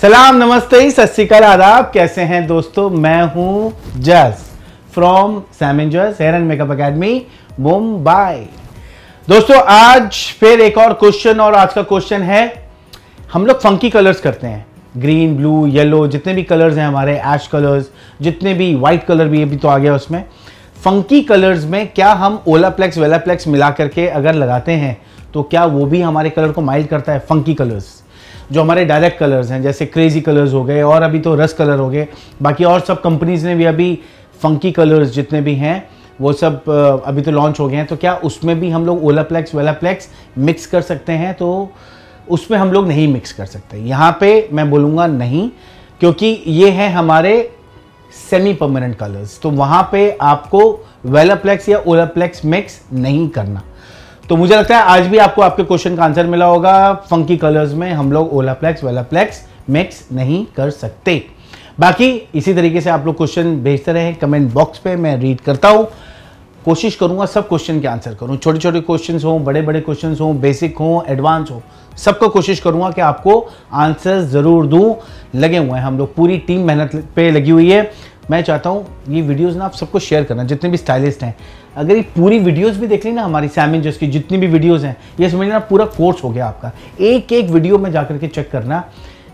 सलाम नमस्ते श्रीकाल आदाब कैसे हैं दोस्तों मैं हूं Jas from Sam and Jas hair and makeup academy Mumbai दोस्तों आज फिर एक और क्वेश्चन और आज का क्वेश्चन है हम लोग फंकी कलर्स करते हैं ग्रीन ब्लू येलो जितने भी कलर्स हैं हमारे एश कलर्स जितने भी वाइट कलर भी अभी तो आ गया उसमें फंकी कलर्स में क्या हम ओलाप्लेक्स वेलाप्लेक्स मिला करके अगर लगाते हैं तो क्या वो भी हमारे कलर को माइल्ड करता है फंकी कलर्स जो हमारे डायरेक्ट कलर्स हैं जैसे क्रेजी कलर्स हो गए और अभी तो रस कलर हो गए बाकी और सब कंपनीज़ ने भी अभी फंकी कलर्स जितने भी हैं वो सब अभी तो लॉन्च हो गए हैं तो क्या उसमें भी हम लोग ओलाप्लेक्स वेलाप्लेक्स मिक्स कर सकते हैं तो उसमें हम लोग नहीं मिक्स कर सकते यहाँ पे मैं बोलूँगा नहीं क्योंकि ये है हमारे सेमी परमानेंट कलर्स तो वहाँ पे आपको वेलाप्लेक्स या ओलाप्लेक्स मिक्स नहीं करना तो मुझे लगता है आज भी आपको आपके क्वेश्चन का आंसर मिला होगा फंकी कलर्स में हम लोग ओलाप्लेक्स वेलाप्लेक्स मिक्स नहीं कर सकते बाकी इसी तरीके से आप लोग क्वेश्चन भेजते रहे कमेंट बॉक्स पे मैं रीड करता हूँ कोशिश करूँगा सब क्वेश्चन के आंसर करूँ छोटे छोटे क्वेश्चन हों बड़े बड़े क्वेश्चन हों बेसिक हों एडवांस हों सबको कोशिश करूँगा कि आपको आंसर ज़रूर दूँ लगे हुए हैं हम लोग पूरी टीम मेहनत पे लगी हुई है मैं चाहता हूँ ये वीडियोस ना आप सबको शेयर करना जितने भी स्टाइलिस्ट हैं अगर ये पूरी वीडियोस भी देख ली ना हमारी सैमिन की जितनी भी वीडियोस हैं ये समझ लेना पूरा कोर्स हो गया आपका एक एक वीडियो में जा करके चेक करना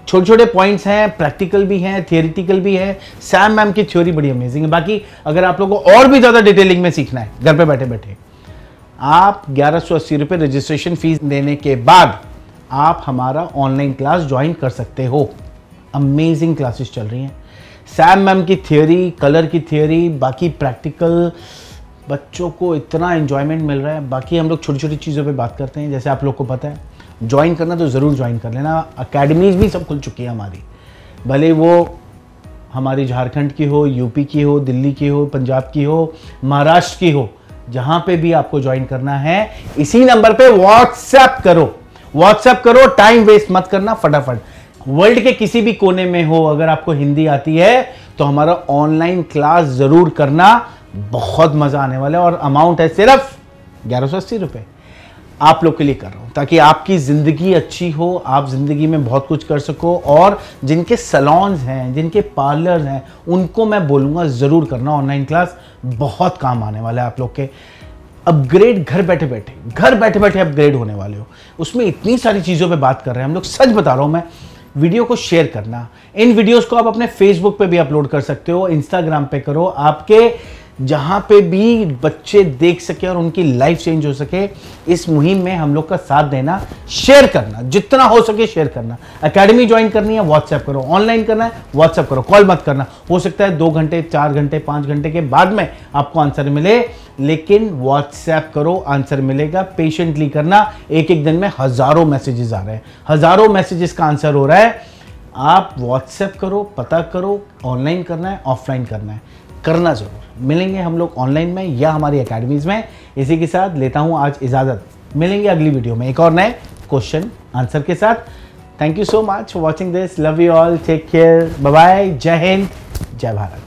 छोटे छोटे पॉइंट्स हैं प्रैक्टिकल भी हैं थियोरिटिकल भी है सैम मैम की थ्योरी बड़ी अमेजिंग है बाकी अगर आप लोगों को और भी ज़्यादा डिटेलिंग में सीखना है घर पर बैठे बैठे आप ग्यारह सौ अस्सी रुपये रजिस्ट्रेशन फीस देने के बाद आप हमारा ऑनलाइन क्लास ज्वाइन कर सकते हो अमेजिंग क्लासेस चल रही हैं सैम मैम की थियोरी कलर की थियोरी बाकी प्रैक्टिकल बच्चों को इतना इन्जॉयमेंट मिल रहा है बाकी हम लोग छोटी छोटी चीज़ों पर बात करते हैं जैसे आप लोग को पता है ज्वाइन करना तो ज़रूर ज्वाइन कर लेना अकेडमीज़ भी सब खुल चुकी है हमारी भले वो हमारी झारखंड की हो यूपी की हो दिल्ली की हो पंजाब की हो महाराष्ट्र की हो जहाँ पे भी आपको ज्वाइन करना है इसी नंबर पे व्हाट्सएप करो व्हाट्सएप करो टाइम वेस्ट मत करना फटाफट वर्ल्ड के किसी भी कोने में हो अगर आपको हिंदी आती है तो हमारा ऑनलाइन क्लास ज़रूर करना बहुत मज़ा आने वाला है और अमाउंट है सिर्फ ग्यारह सौ अस्सी रुपए आप लोग के लिए कर रहा हूं ताकि आपकी ज़िंदगी अच्छी हो आप ज़िंदगी में बहुत कुछ कर सको और जिनके सलॉन्स हैं जिनके पार्लर हैं उनको मैं बोलूंगा ज़रूर करना ऑनलाइन क्लास बहुत काम आने वाला है आप लोग के अपग्रेड घर बैठे बैठे घर बैठे बैठे अपग्रेड होने वाले हो उसमें इतनी सारी चीज़ों पे बात कर रहे हैं हम लोग सच बता रहा हूं मैं वीडियो को शेयर करना इन वीडियोस को आप अपने फेसबुक पे भी अपलोड कर सकते हो इंस्टाग्राम पे करो आपके जहाँ पे भी बच्चे देख सके और उनकी लाइफ चेंज हो सके इस मुहिम में हम लोग का साथ देना शेयर करना जितना हो सके शेयर करना एकेडमी ज्वाइन करनी है व्हाट्सएप करो ऑनलाइन करना है व्हाट्सएप करो कॉल मत करना हो सकता है दो घंटे चार घंटे पाँच घंटे के बाद में आपको आंसर मिले लेकिन व्हाट्सएप करो आंसर मिलेगा पेशेंटली करना एक एक दिन में हज़ारों मैसेजेस आ रहे हैं हज़ारों मैसेजेस का आंसर हो रहा है आप व्हाट्सएप करो पता करो ऑनलाइन करना है ऑफलाइन करना है करना ज़रूर मिलेंगे हम लोग ऑनलाइन में या हमारी अकेडमीज़ में इसी के साथ लेता हूँ आज इजाज़त मिलेंगे अगली वीडियो में एक और नए क्वेश्चन आंसर के साथ thank you so much for watching this love you all take care bye जय हिंद जय भारत